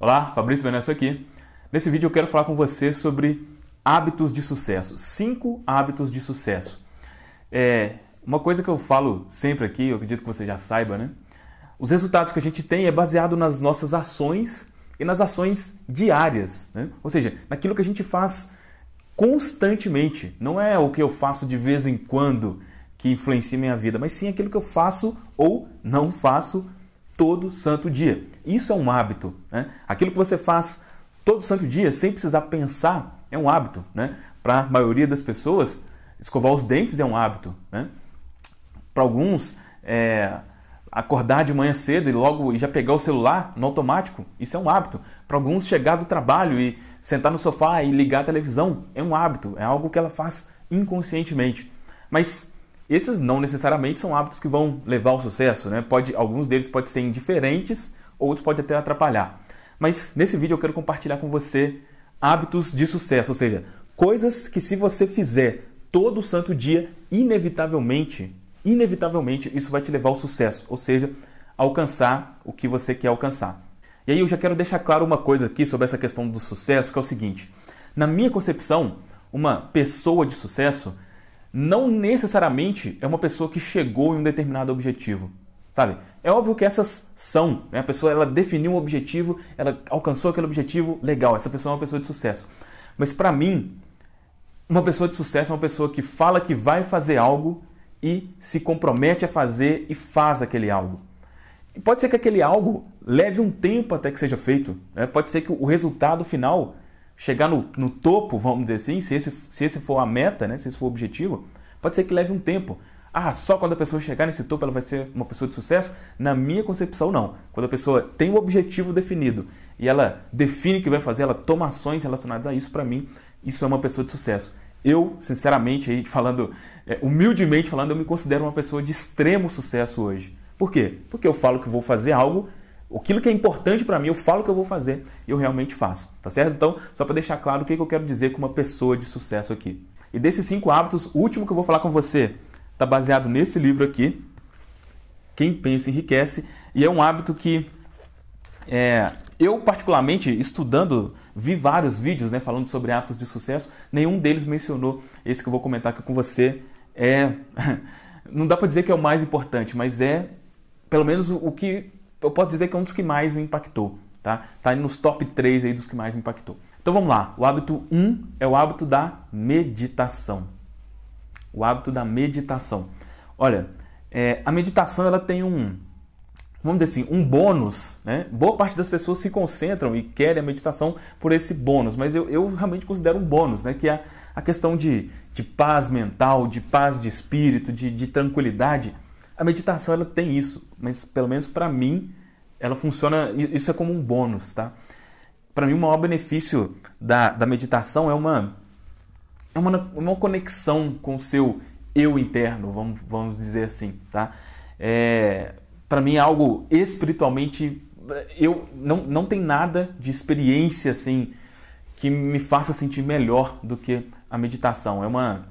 Olá, Fabrício Venâncio aqui. Nesse vídeo eu quero falar com você sobre hábitos de sucesso. Cinco hábitos de sucesso. É, uma coisa que eu falo sempre aqui, eu acredito que você já saiba, né? Os resultados que a gente tem é baseado nas nossas ações e nas ações diárias, né? ou seja, naquilo que a gente faz constantemente. Não é o que eu faço de vez em quando que influencia minha vida, mas sim aquilo que eu faço ou não faço todo santo dia. Isso é um hábito. Né? Aquilo que você faz todo santo dia, sem precisar pensar, é um hábito. Né? Para a maioria das pessoas, escovar os dentes é um hábito. Né? Para alguns, é, acordar de manhã cedo e logo já pegar o celular no automático, isso é um hábito. Para alguns, chegar do trabalho e sentar no sofá e ligar a televisão é um hábito, é algo que ela faz inconscientemente. Mas esses não necessariamente são hábitos que vão levar ao sucesso, né? Pode, alguns deles podem ser indiferentes, outros podem até atrapalhar. Mas nesse vídeo eu quero compartilhar com você hábitos de sucesso, ou seja, coisas que se você fizer todo santo dia, inevitavelmente, inevitavelmente isso vai te levar ao sucesso, ou seja, alcançar o que você quer alcançar. E aí eu já quero deixar claro uma coisa aqui sobre essa questão do sucesso, que é o seguinte: na minha concepção, uma pessoa de sucesso não necessariamente é uma pessoa que chegou em um determinado objetivo, sabe? É óbvio que essas são, né? A pessoa ela definiu um objetivo, ela alcançou aquele objetivo, legal, essa pessoa é uma pessoa de sucesso. Mas para mim, uma pessoa de sucesso é uma pessoa que fala que vai fazer algo e se compromete a fazer e faz aquele algo. E pode ser que aquele algo leve um tempo até que seja feito, né? pode ser que o resultado final chegar no, no topo, vamos dizer assim, se esse, se esse for a meta, né, se esse for o objetivo, pode ser que leve um tempo. Ah, só quando a pessoa chegar nesse topo ela vai ser uma pessoa de sucesso? Na minha concepção, não. Quando a pessoa tem um objetivo definido e ela define o que vai fazer, ela toma ações relacionadas a isso, para mim, isso é uma pessoa de sucesso. Eu, sinceramente, aí falando, é, humildemente falando, eu me considero uma pessoa de extremo sucesso hoje. Por quê? Porque eu falo que vou fazer algo aquilo que é importante para mim, eu falo que eu vou fazer e eu realmente faço, tá certo? Então, só para deixar claro o que, que eu quero dizer com uma pessoa de sucesso aqui. E desses cinco hábitos, o último que eu vou falar com você está baseado nesse livro aqui, Quem Pensa Enriquece, e é um hábito que é, eu, particularmente, estudando, vi vários vídeos né, falando sobre hábitos de sucesso, nenhum deles mencionou esse que eu vou comentar aqui com você. É, não dá para dizer que é o mais importante, mas é pelo menos o que eu posso dizer que é um dos que mais me impactou, tá? Tá nos top 3 aí dos que mais me impactou. Então vamos lá. O hábito 1 é o hábito da meditação. O hábito da meditação. Olha, é, a meditação ela tem um, vamos dizer assim, um bônus. Né? Boa parte das pessoas se concentram e querem a meditação por esse bônus, mas eu, eu realmente considero um bônus, né? que é a questão de, de paz mental, de paz de espírito, de, de tranquilidade. A meditação ela tem isso, mas pelo menos para mim ela funciona. Isso é como um bônus, tá? Para mim o maior benefício da, da meditação é uma é uma, é uma conexão com o seu eu interno, vamos, vamos dizer assim, tá? É, para mim é algo espiritualmente eu não, não tem nada de experiência assim que me faça sentir melhor do que a meditação. É uma,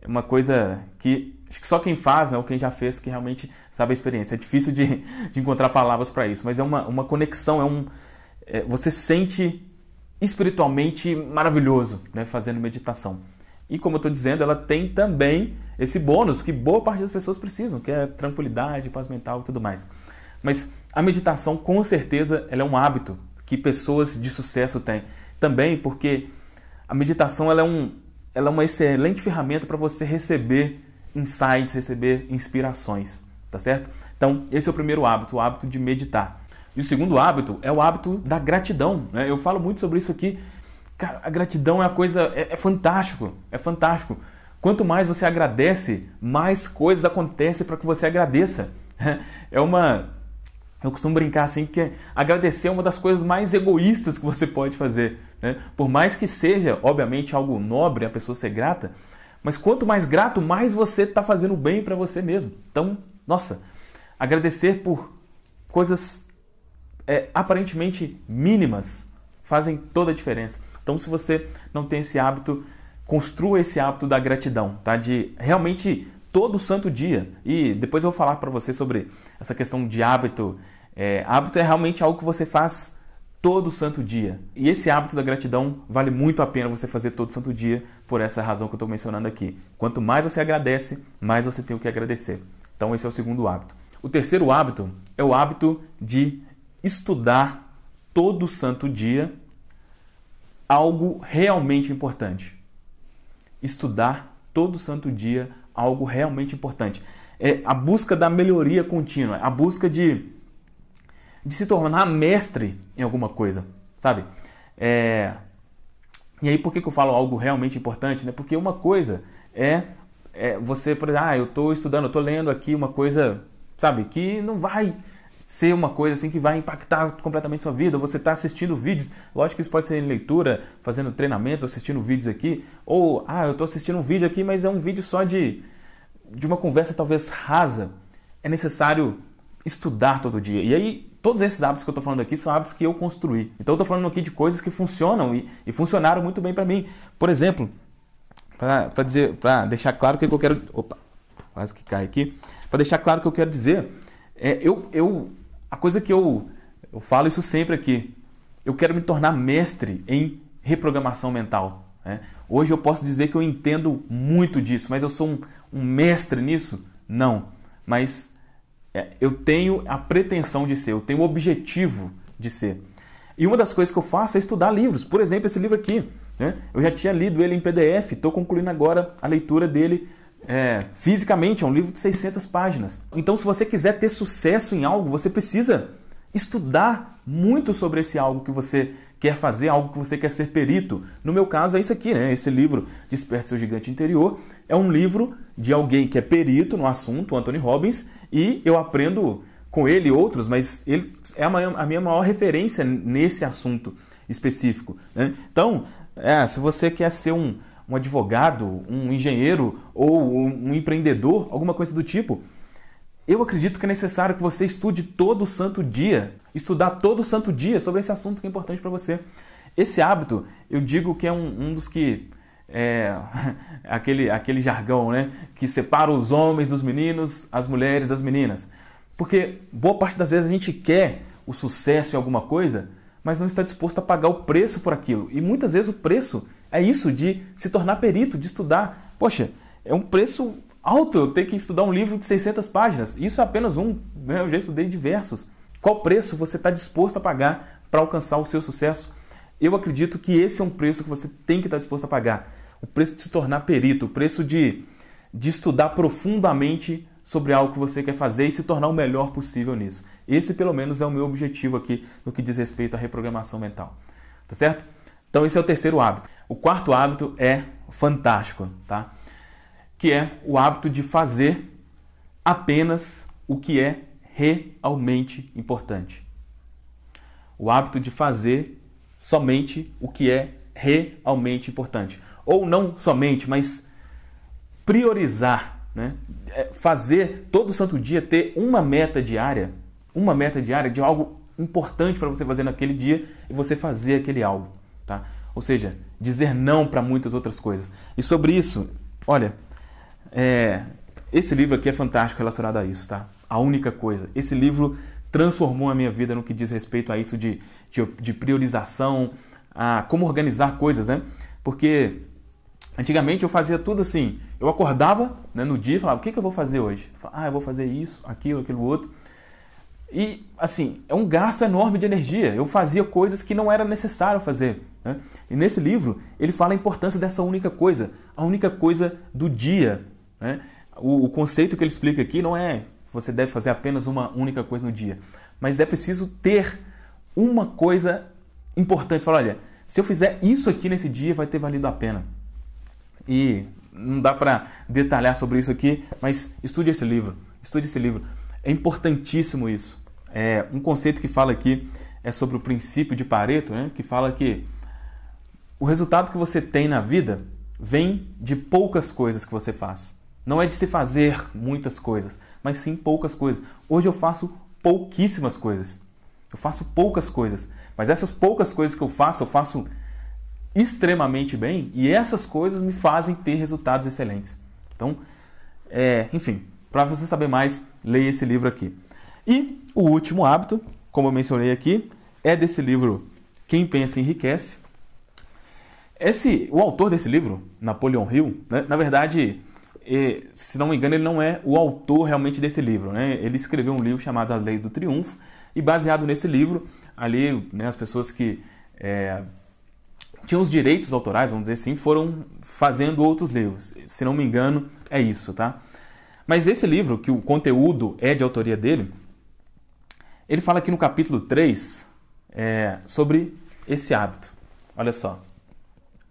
é uma coisa que Acho que só quem faz, né, ou quem já fez, que realmente sabe a experiência. É difícil de, de encontrar palavras para isso, mas é uma, uma conexão, é um. É, você sente espiritualmente maravilhoso né, fazendo meditação. E como eu estou dizendo, ela tem também esse bônus que boa parte das pessoas precisam, que é tranquilidade, paz mental e tudo mais. Mas a meditação, com certeza, ela é um hábito que pessoas de sucesso têm. Também porque a meditação ela é, um, ela é uma excelente ferramenta para você receber insights, receber inspirações, tá certo? Então, esse é o primeiro hábito, o hábito de meditar. E o segundo hábito é o hábito da gratidão. Né? Eu falo muito sobre isso aqui. Cara, a gratidão é uma coisa, é, é fantástico, é fantástico. Quanto mais você agradece, mais coisas acontecem para que você agradeça. É uma. Eu costumo brincar assim que agradecer é uma das coisas mais egoístas que você pode fazer. Né? Por mais que seja, obviamente, algo nobre a pessoa ser grata, mas quanto mais grato, mais você está fazendo bem para você mesmo. Então, nossa, agradecer por coisas é, aparentemente mínimas fazem toda a diferença. Então, se você não tem esse hábito, construa esse hábito da gratidão, tá? De realmente todo santo dia. E depois eu vou falar para você sobre essa questão de hábito. É, hábito é realmente algo que você faz todo santo dia. E esse hábito da gratidão vale muito a pena você fazer todo santo dia por essa razão que eu estou mencionando aqui. Quanto mais você agradece, mais você tem o que agradecer. Então, esse é o segundo hábito. O terceiro hábito é o hábito de estudar todo santo dia algo realmente importante. Estudar todo santo dia algo realmente importante. É a busca da melhoria contínua, a busca de de se tornar mestre em alguma coisa, sabe? É... E aí por que, que eu falo algo realmente importante? Né? Porque uma coisa é, é você, por exemplo, ah, eu estou estudando, eu estou lendo aqui uma coisa, sabe, que não vai ser uma coisa assim que vai impactar completamente sua vida. Você está assistindo vídeos, lógico que isso pode ser em leitura, fazendo treinamento, assistindo vídeos aqui, ou ah, eu estou assistindo um vídeo aqui, mas é um vídeo só de de uma conversa talvez rasa. É necessário estudar todo dia. E aí, todos esses hábitos que eu estou falando aqui são hábitos que eu construí. Então, eu estou falando aqui de coisas que funcionam e, e funcionaram muito bem para mim. Por exemplo, para dizer, para deixar claro o que eu quero, opa, quase que cai aqui. Para deixar claro o que eu quero dizer, é, eu, eu, a coisa que eu, eu falo isso sempre aqui, eu quero me tornar mestre em reprogramação mental. Né? Hoje eu posso dizer que eu entendo muito disso, mas eu sou um, um mestre nisso? Não. Mas é, eu tenho a pretensão de ser, eu tenho o objetivo de ser. E uma das coisas que eu faço é estudar livros. Por exemplo, esse livro aqui. Né? Eu já tinha lido ele em PDF, estou concluindo agora a leitura dele é, fisicamente. É um livro de 600 páginas. Então, se você quiser ter sucesso em algo, você precisa estudar muito sobre esse algo que você quer fazer, algo que você quer ser perito. No meu caso, é isso aqui, né? Esse livro, Desperte Seu Gigante Interior, é um livro de alguém que é perito no assunto, Anthony Robbins, e eu aprendo com ele e outros, mas ele é a minha maior referência nesse assunto específico. Né? Então, é, se você quer ser um, um advogado, um engenheiro ou um empreendedor, alguma coisa do tipo, eu acredito que é necessário que você estude todo santo dia, estudar todo santo dia sobre esse assunto que é importante para você. Esse hábito, eu digo que é um, um dos que é, aquele, aquele jargão, né? Que separa os homens dos meninos, as mulheres das meninas. Porque boa parte das vezes a gente quer o sucesso em alguma coisa, mas não está disposto a pagar o preço por aquilo. E muitas vezes o preço é isso, de se tornar perito, de estudar. Poxa, é um preço alto eu ter que estudar um livro de 600 páginas. Isso é apenas um, né? eu já estudei diversos. Qual preço você está disposto a pagar para alcançar o seu sucesso? Eu acredito que esse é um preço que você tem que estar disposto a pagar. O preço de se tornar perito, o preço de, de estudar profundamente sobre algo que você quer fazer e se tornar o melhor possível nisso. Esse, pelo menos, é o meu objetivo aqui no que diz respeito à reprogramação mental. Tá certo? Então, esse é o terceiro hábito. O quarto hábito é fantástico, tá? Que é o hábito de fazer apenas o que é realmente importante. O hábito de fazer somente o que é realmente importante. Ou não somente, mas priorizar, né? É, fazer todo santo dia ter uma meta diária, uma meta diária de algo importante para você fazer naquele dia e você fazer aquele algo. Tá? Ou seja, dizer não para muitas outras coisas. E sobre isso, olha, é, esse livro aqui é fantástico relacionado a isso, tá? A única coisa. Esse livro transformou a minha vida no que diz respeito a isso de, de, de priorização, a como organizar coisas, né? Porque antigamente eu fazia tudo assim. Eu acordava né, no dia e falava: o que, que eu vou fazer hoje? Ah, eu vou fazer isso, aquilo, aquilo outro. E, assim, é um gasto enorme de energia. Eu fazia coisas que não era necessário fazer. Né? E nesse livro, ele fala a importância dessa única coisa, a única coisa do dia. Né? O, o, conceito que ele explica aqui não é você deve fazer apenas uma única coisa no dia. Mas é preciso ter uma coisa importante. Falar, olha, se eu fizer isso aqui nesse dia, vai ter valido a pena. E não dá para detalhar sobre isso aqui, mas estude esse livro. Estude esse livro. É importantíssimo isso. É, um conceito que fala aqui é sobre o princípio de Pareto, né, que fala que o resultado que você tem na vida vem de poucas coisas que você faz. Não é de se fazer muitas coisas, mas sim poucas coisas. Hoje eu faço pouquíssimas coisas. Eu faço poucas coisas. Mas essas poucas coisas que eu faço, eu faço extremamente bem e essas coisas me fazem ter resultados excelentes. Então, é, enfim, para você saber mais, leia esse livro aqui. E o último hábito, como eu mencionei aqui, é desse livro Quem Pensa Enriquece. Esse, o autor desse livro, Napoleon Hill, né, na verdade, e, se não me engano, ele não é o autor realmente desse livro. Né? Ele escreveu um livro chamado As Leis do Triunfo, e baseado nesse livro, ali né, as pessoas que é, tinham os direitos autorais, vamos dizer assim, foram fazendo outros livros. Se não me engano, é isso, tá? Mas esse livro, que o conteúdo é de autoria dele, ele fala aqui no capítulo 3 é, sobre esse hábito. Olha só.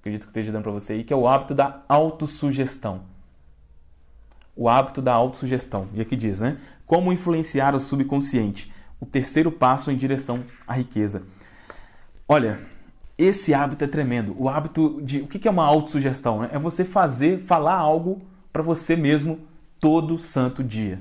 Acredito que esteja dando para você aí, que é o hábito da autossugestão o hábito da autossugestão. E aqui diz, né? Como influenciar o subconsciente? O terceiro passo em direção à riqueza. Olha, esse hábito é tremendo. O hábito de. O que é uma autossugestão? Né? É você fazer, falar algo para você mesmo todo santo dia.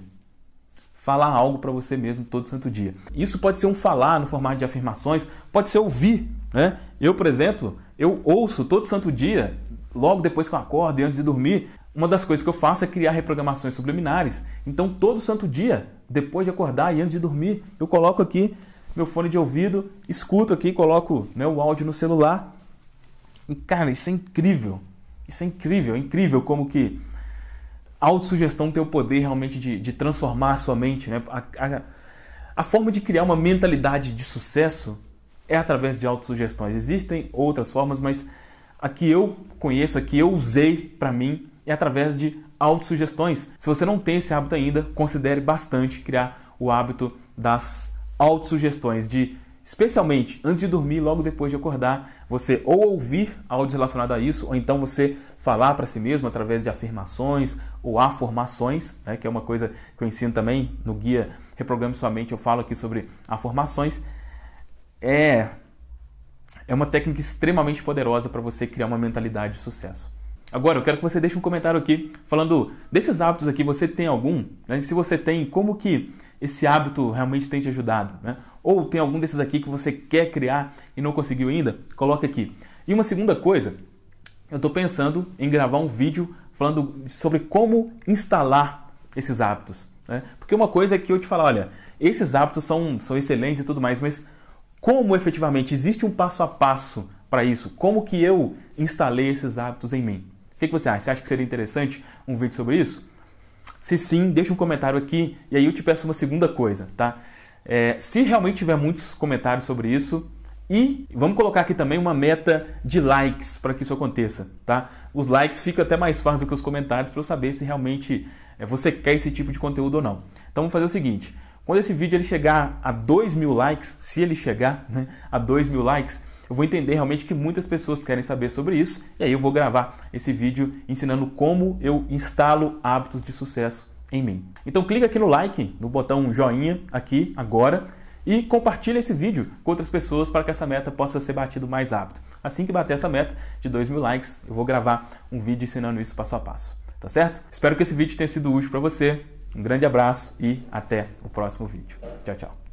Falar algo para você mesmo todo santo dia. Isso pode ser um falar no formato de afirmações, pode ser ouvir. Né? Eu, por exemplo, eu ouço todo santo dia, logo depois que eu acordo e antes de dormir, uma das coisas que eu faço é criar reprogramações subliminares. Então, todo santo dia, depois de acordar e antes de dormir, eu coloco aqui meu fone de ouvido, escuto aqui, coloco né, o áudio no celular. E, cara, isso é incrível. Isso é incrível, é incrível como que a autossugestão tem o poder realmente de, de transformar a sua mente. Né? A, a, a forma de criar uma mentalidade de sucesso é através de autossugestões. Existem outras formas, mas a que eu conheço, a que eu usei para mim, é através de autossugestões. Se você não tem esse hábito ainda, considere bastante criar o hábito das autossugestões, de especialmente antes de dormir, logo depois de acordar, você ou ouvir áudios relacionados a isso, ou então você falar para si mesmo através de afirmações ou afirmações, né, que é uma coisa que eu ensino também no guia Reprograme Sua Mente, eu falo aqui sobre afirmações. É, é uma técnica extremamente poderosa para você criar uma mentalidade de sucesso. Agora, eu quero que você deixe um comentário aqui falando desses hábitos aqui, você tem algum? Né? Se você tem, como que esse hábito realmente tem te ajudado? Né? Ou tem algum desses aqui que você quer criar e não conseguiu ainda? Coloque aqui. E uma segunda coisa, eu estou pensando em gravar um vídeo falando sobre como instalar esses hábitos. Né? Porque uma coisa é que eu te falar, olha, esses hábitos são, são excelentes e tudo mais, mas como efetivamente existe um passo a passo para isso? Como que eu instalei esses hábitos em mim? que, que você acha? Você acha que seria interessante um vídeo sobre isso? Se sim, deixa um comentário aqui e aí eu te peço uma segunda coisa, tá? É, se realmente tiver muitos comentários sobre isso, e vamos colocar aqui também uma meta de likes para que isso aconteça, tá? Os likes ficam até mais fácil do que os comentários para eu saber se realmente é, você quer esse tipo de conteúdo ou não. Então vamos fazer o seguinte: quando esse vídeo ele chegar a 2 mil likes, se ele chegar né, a 2 mil likes, eu vou entender realmente que muitas pessoas querem saber sobre isso e aí eu vou gravar esse vídeo ensinando como eu instalo hábitos de sucesso em mim. Então clica aqui no like, no botão joinha aqui agora e compartilha esse vídeo com outras pessoas para que essa meta possa ser batida mais rápido. Assim que bater essa meta de 2 mil likes, eu vou gravar um vídeo ensinando isso passo a passo. Tá certo? Espero que esse vídeo tenha sido útil para você. Um grande abraço e até o próximo vídeo. Tchau, tchau.